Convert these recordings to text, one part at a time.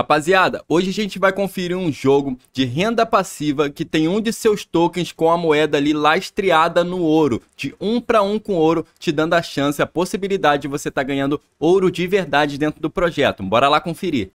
Rapaziada, hoje a gente vai conferir um jogo de renda passiva que tem um de seus tokens com a moeda ali lastreada no ouro, de um para um com ouro, te dando a chance, a possibilidade de você estar tá ganhando ouro de verdade dentro do projeto. Bora lá conferir.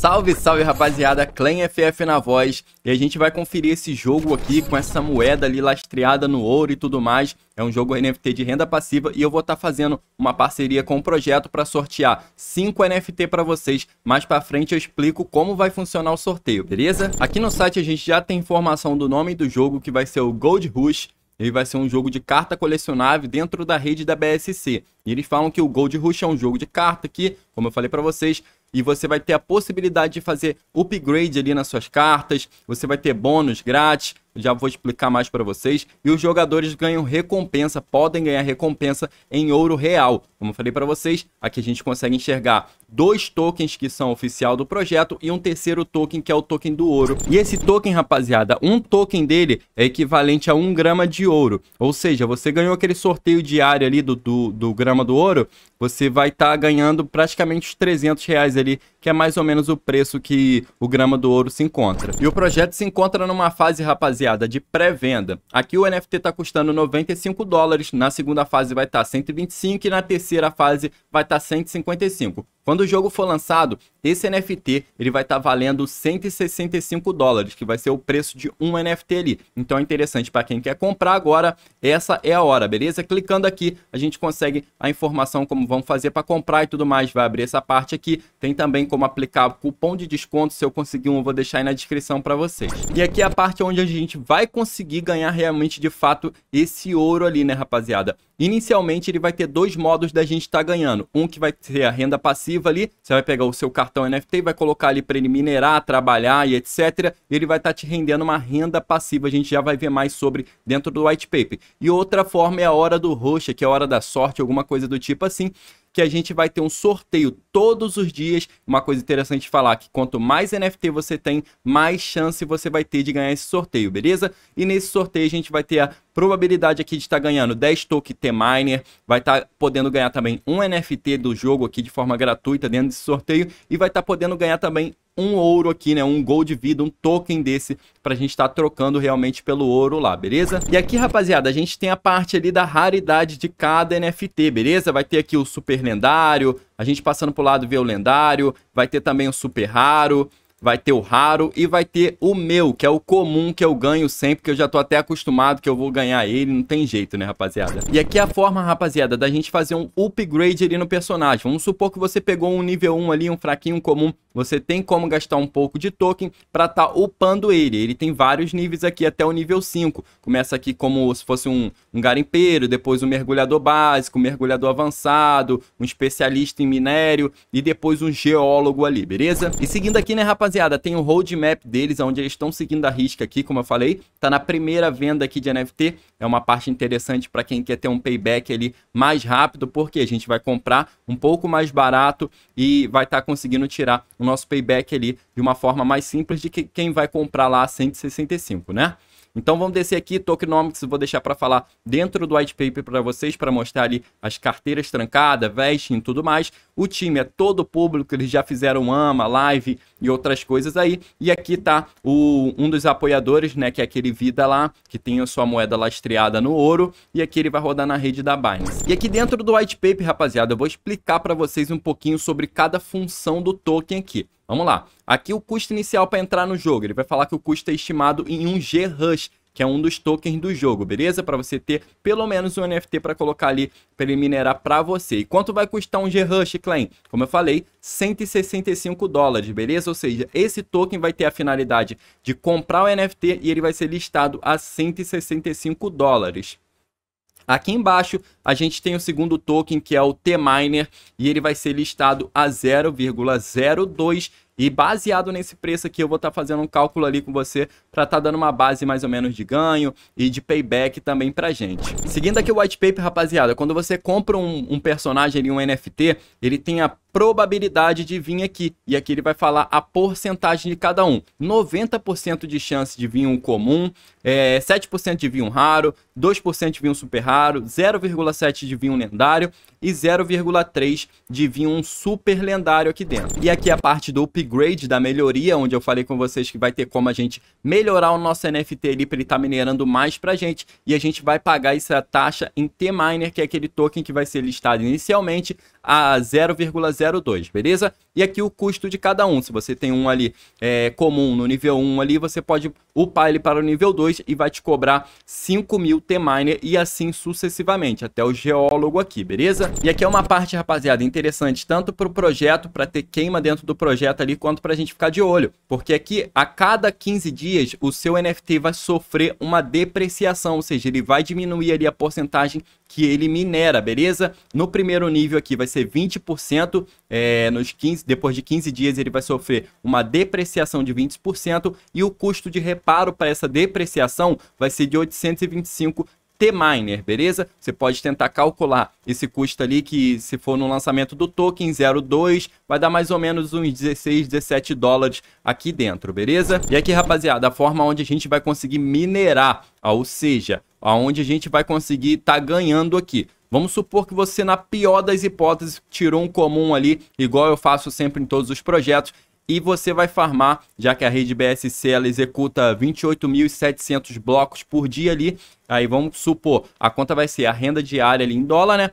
Salve, salve rapaziada, Clan FF na voz E a gente vai conferir esse jogo aqui com essa moeda ali lastreada no ouro e tudo mais É um jogo NFT de renda passiva e eu vou estar tá fazendo uma parceria com o um projeto para sortear 5 NFT para vocês Mais para frente eu explico como vai funcionar o sorteio, beleza? Aqui no site a gente já tem informação do nome do jogo que vai ser o Gold Rush ele vai ser um jogo de carta colecionável dentro da rede da BSC. E eles falam que o Gold Rush é um jogo de carta que, como eu falei para vocês, e você vai ter a possibilidade de fazer upgrade ali nas suas cartas, você vai ter bônus grátis, já vou explicar mais para vocês. E os jogadores ganham recompensa, podem ganhar recompensa em ouro real. Como eu falei para vocês, aqui a gente consegue enxergar dois tokens que são oficial do projeto e um terceiro token que é o token do ouro. E esse token, rapaziada, um token dele é equivalente a um grama de ouro. Ou seja, você ganhou aquele sorteio diário ali do, do, do grama do ouro, você vai estar tá ganhando praticamente os 300 reais ali, que é mais ou menos o preço que o grama do ouro se encontra. E o projeto se encontra numa fase, rapaziada, baseada de pré-venda. Aqui o NFT está custando 95 dólares, na segunda fase vai estar tá 125 e na terceira fase vai estar tá 155. Quando o jogo for lançado, esse NFT ele vai estar tá valendo 165 dólares, que vai ser o preço de um NFT ali. Então é interessante para quem quer comprar agora, essa é a hora, beleza? Clicando aqui, a gente consegue a informação como vão fazer para comprar e tudo mais. Vai abrir essa parte aqui. Tem também como aplicar cupom de desconto. Se eu conseguir um, eu vou deixar aí na descrição para vocês. E aqui é a parte onde a gente gente vai conseguir ganhar realmente de fato esse ouro ali, né, rapaziada? Inicialmente ele vai ter dois modos da gente estar tá ganhando. Um que vai ser a renda passiva ali, você vai pegar o seu cartão NFT, vai colocar ali para ele minerar, trabalhar e etc. ele vai estar tá te rendendo uma renda passiva, a gente já vai ver mais sobre dentro do white paper. E outra forma é a hora do roxa, que é a hora da sorte, alguma coisa do tipo assim, que a gente vai ter um sorteio todos os dias. Uma coisa interessante de falar que quanto mais NFT você tem, mais chance você vai ter de ganhar esse sorteio, beleza? E nesse sorteio a gente vai ter a probabilidade aqui de estar tá ganhando 10 token T-Miner, vai estar tá podendo ganhar também um NFT do jogo aqui de forma gratuita dentro desse sorteio e vai estar tá podendo ganhar também um ouro aqui, né? Um gold vida, um token desse pra gente estar tá trocando realmente pelo ouro lá, beleza? E aqui, rapaziada, a gente tem a parte ali da raridade de cada NFT, beleza? Vai ter aqui o super lendário, a gente passando pro lado ver o lendário, vai ter também o super raro, vai ter o raro e vai ter o meu, que é o comum que eu ganho sempre, que eu já tô até acostumado que eu vou ganhar ele, não tem jeito, né, rapaziada? E aqui é a forma, rapaziada, da gente fazer um upgrade ali no personagem. Vamos supor que você pegou um nível 1 ali, um fraquinho comum você tem como gastar um pouco de token para estar tá upando ele. Ele tem vários níveis aqui até o nível 5. Começa aqui como se fosse um, um garimpeiro, depois um mergulhador básico, um mergulhador avançado, um especialista em minério e depois um geólogo ali, beleza? E seguindo aqui, né, rapaziada, tem o roadmap deles, onde eles estão seguindo a risca aqui, como eu falei. Tá na primeira venda aqui de NFT. É uma parte interessante para quem quer ter um payback ali mais rápido, porque a gente vai comprar um pouco mais barato e vai estar tá conseguindo tirar um nosso payback ali de uma forma mais simples de que quem vai comprar lá a 165, né? Então vamos descer aqui, tokenomics, vou deixar para falar dentro do white paper para vocês, para mostrar ali as carteiras trancadas, vesting e tudo mais. O time é todo público, eles já fizeram AMA, live e outras coisas aí. E aqui tá o, um dos apoiadores, né, que é aquele Vida lá, que tem a sua moeda lastreada no ouro. E aqui ele vai rodar na rede da Binance. E aqui dentro do white paper, rapaziada, eu vou explicar para vocês um pouquinho sobre cada função do token aqui. Vamos lá. Aqui o custo inicial para entrar no jogo. Ele vai falar que o custo é estimado em um G-Rush, que é um dos tokens do jogo, beleza? Para você ter pelo menos um NFT para colocar ali, para ele minerar para você. E quanto vai custar um G-Rush, Clan? Como eu falei, 165 dólares, beleza? Ou seja, esse token vai ter a finalidade de comprar o NFT e ele vai ser listado a 165 dólares. Aqui embaixo a gente tem o segundo token que é o T-Miner e ele vai ser listado a 0,02 e baseado nesse preço aqui, eu vou estar tá fazendo um cálculo ali com você para estar tá dando uma base mais ou menos de ganho e de payback também para gente. Seguindo aqui o white paper, rapaziada, quando você compra um, um personagem ali, um NFT, ele tem a probabilidade de vir aqui. E aqui ele vai falar a porcentagem de cada um. 90% de chance de vir um comum, é, 7% de vir um raro, 2% de vir um super raro, 0,7% de vir um lendário e 0,3% de vir um super lendário aqui dentro. E aqui é a parte do upgrade upgrade, da melhoria, onde eu falei com vocês que vai ter como a gente melhorar o nosso NFT ali para ele estar tá minerando mais para gente. E a gente vai pagar essa taxa em T-Miner, que é aquele token que vai ser listado inicialmente a 0,02, beleza? E aqui o custo de cada um. Se você tem um ali é, comum no nível 1 ali, você pode upar ele para o nível 2 e vai te cobrar 5 mil T-Miner e assim sucessivamente, até o geólogo aqui, beleza? E aqui é uma parte, rapaziada, interessante tanto para o projeto, para ter queima dentro do projeto ali, quanto para a gente ficar de olho. Porque aqui, a cada 15 dias, o seu NFT vai sofrer uma depreciação, ou seja, ele vai diminuir ali a porcentagem que ele minera, beleza? No primeiro nível aqui vai ser ser 20%, é, nos 15, depois de 15 dias ele vai sofrer uma depreciação de 20% e o custo de reparo para essa depreciação vai ser de 825 T-Miner, beleza? Você pode tentar calcular esse custo ali que se for no lançamento do token 02, vai dar mais ou menos uns 16, 17 dólares aqui dentro, beleza? E aqui, rapaziada, a forma onde a gente vai conseguir minerar, ou seja, aonde a gente vai conseguir estar tá ganhando aqui. Vamos supor que você, na pior das hipóteses, tirou um comum ali, igual eu faço sempre em todos os projetos, e você vai farmar, já que a rede BSC ela executa 28.700 blocos por dia ali, Aí vamos supor, a conta vai ser a renda diária ali em dólar, né?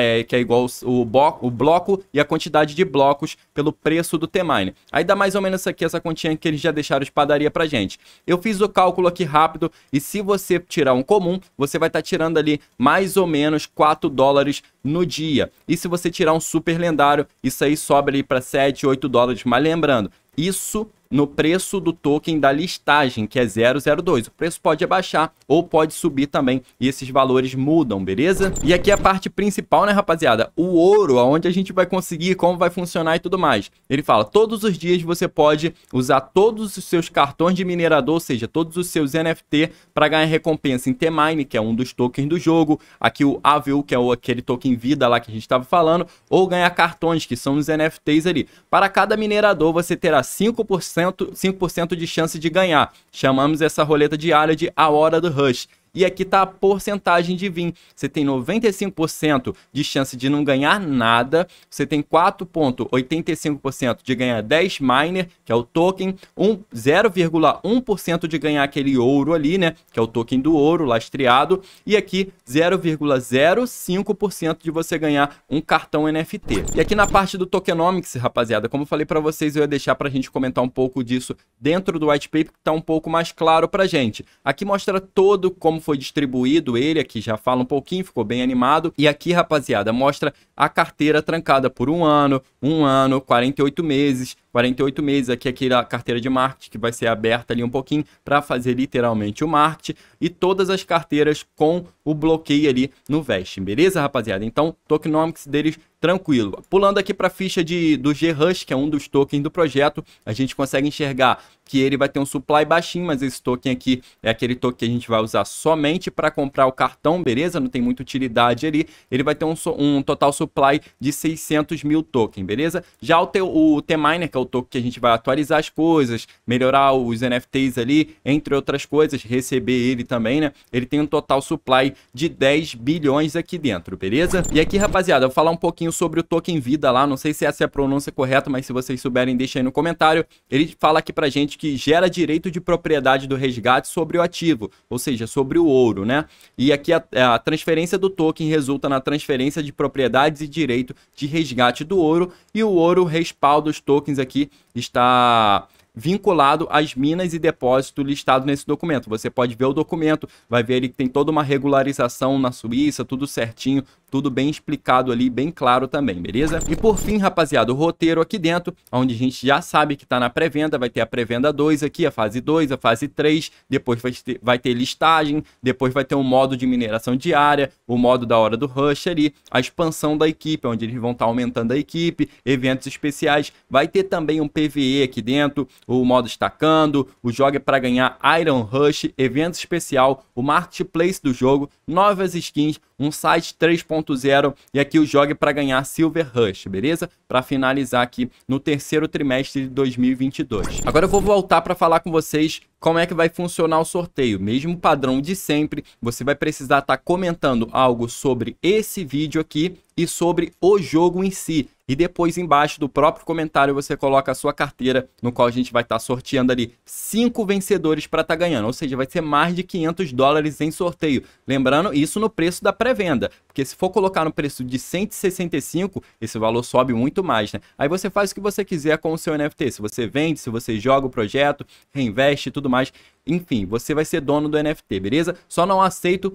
É, que é igual o, bloco, o bloco e a quantidade de blocos pelo preço do T-Mine. Aí dá mais ou menos aqui essa continha que eles já deixaram de padaria pra gente. Eu fiz o cálculo aqui rápido e se você tirar um comum, você vai estar tá tirando ali mais ou menos 4 dólares no dia. E se você tirar um super lendário, isso aí sobe ali para 7, 8 dólares. Mas lembrando, isso no preço do token da listagem, que é 002. O preço pode abaixar ou pode subir também e esses valores mudam, beleza? E aqui é a parte principal, né, rapaziada? O ouro, aonde a gente vai conseguir, como vai funcionar e tudo mais. Ele fala, todos os dias você pode usar todos os seus cartões de minerador, ou seja, todos os seus NFT para ganhar recompensa em T-Mine, que é um dos tokens do jogo, aqui o AVU, que é aquele token vida lá que a gente estava falando, ou ganhar cartões, que são os NFTs ali. Para cada minerador, você terá 5% 5% de chance de ganhar. Chamamos essa roleta diária de a hora do rush e aqui está a porcentagem de win. Você tem 95% de chance de não ganhar nada, você tem 4,85% de ganhar 10 miner, que é o token, 0,1% de ganhar aquele ouro ali, né, que é o token do ouro lastreado, e aqui 0,05% de você ganhar um cartão NFT. E aqui na parte do tokenomics, rapaziada, como eu falei para vocês, eu ia deixar para a gente comentar um pouco disso dentro do white paper, que está um pouco mais claro para gente. Aqui mostra todo como foi distribuído ele, aqui já fala um pouquinho, ficou bem animado. E aqui, rapaziada, mostra a carteira trancada por um ano, um ano, 48 meses, 48 meses, aqui aqui a carteira de marketing que vai ser aberta ali um pouquinho para fazer literalmente o marketing e todas as carteiras com o bloqueio ali no vesting, beleza, rapaziada? Então, tokenomics deles tranquilo. Pulando aqui para a ficha de, do G-Rush, que é um dos tokens do projeto, a gente consegue enxergar que ele vai ter um supply baixinho, mas esse token aqui é aquele token que a gente vai usar somente para comprar o cartão, beleza? Não tem muita utilidade ali. Ele vai ter um, um total supply de 600 mil tokens, beleza? Já o, o T-Miner, que é o token que a gente vai atualizar as coisas, melhorar os NFTs ali, entre outras coisas, receber ele também, né? Ele tem um total supply de 10 bilhões aqui dentro, beleza? E aqui, rapaziada, eu vou falar um pouquinho pouquinho sobre o token vida lá, não sei se essa é a pronúncia correta, mas se vocês souberem, deixa aí no comentário. Ele fala aqui pra gente que gera direito de propriedade do resgate sobre o ativo, ou seja, sobre o ouro, né? E aqui a, a transferência do token resulta na transferência de propriedades e direito de resgate do ouro, e o ouro respalda os tokens aqui, está vinculado às minas e depósito listado nesse documento. Você pode ver o documento, vai ver ele que tem toda uma regularização na Suíça, tudo certinho, tudo bem explicado ali, bem claro também, beleza? E por fim, rapaziada, o roteiro aqui dentro, onde a gente já sabe que está na pré-venda, vai ter a pré-venda 2 aqui, a fase 2, a fase 3, depois vai ter, vai ter listagem, depois vai ter um modo de mineração diária, o modo da hora do rush ali, a expansão da equipe, onde eles vão estar tá aumentando a equipe, eventos especiais, vai ter também um PVE aqui dentro, o modo estacando, o jogo é para ganhar Iron Rush, evento especial, o marketplace do jogo, novas skins, um site 3.0 2.0 e aqui o jogue para ganhar Silver Rush, beleza? Para finalizar aqui no terceiro trimestre de 2022. Agora eu vou voltar para falar com vocês como é que vai funcionar o sorteio. Mesmo padrão de sempre, você vai precisar estar tá comentando algo sobre esse vídeo aqui e sobre o jogo em si. E depois embaixo do próprio comentário você coloca a sua carteira, no qual a gente vai estar tá sorteando ali cinco vencedores para estar tá ganhando. Ou seja, vai ser mais de 500 dólares em sorteio. Lembrando, isso no preço da pré-venda. Porque se for colocar no preço de 165, esse valor sobe muito mais, né? Aí você faz o que você quiser com o seu NFT. Se você vende, se você joga o projeto, reinveste, tudo tudo mais. Enfim, você vai ser dono do NFT, beleza? Só não aceito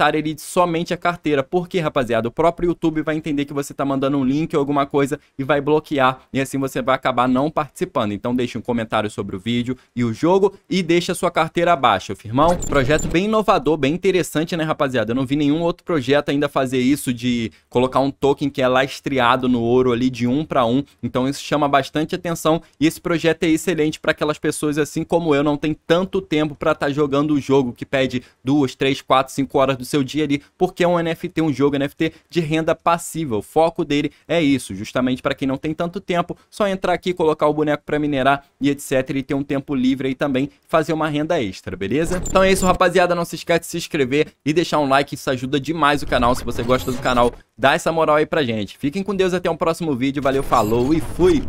ali de somente a carteira, porque, rapaziada, o próprio YouTube vai entender que você tá mandando um link ou alguma coisa e vai bloquear, e assim você vai acabar não participando. Então deixe um comentário sobre o vídeo e o jogo e deixa a sua carteira abaixo, firmão? Projeto bem inovador, bem interessante, né, rapaziada? Eu não vi nenhum outro projeto ainda fazer isso de colocar um token que é lastreado no ouro ali de um para um. Então isso chama bastante atenção e esse projeto é excelente para aquelas pessoas assim como eu, não tem tanto tempo tempo para estar tá jogando o jogo que pede duas, três, quatro, cinco horas do seu dia ali, porque é um NFT, um jogo NFT de renda passiva. O foco dele é isso, justamente para quem não tem tanto tempo, só entrar aqui, colocar o boneco para minerar e etc. E ter um tempo livre aí também, fazer uma renda extra, beleza? Então é isso, rapaziada. Não se esquece de se inscrever e deixar um like, isso ajuda demais o canal. Se você gosta do canal, dá essa moral aí pra gente. Fiquem com Deus até o um próximo vídeo. Valeu, falou e fui!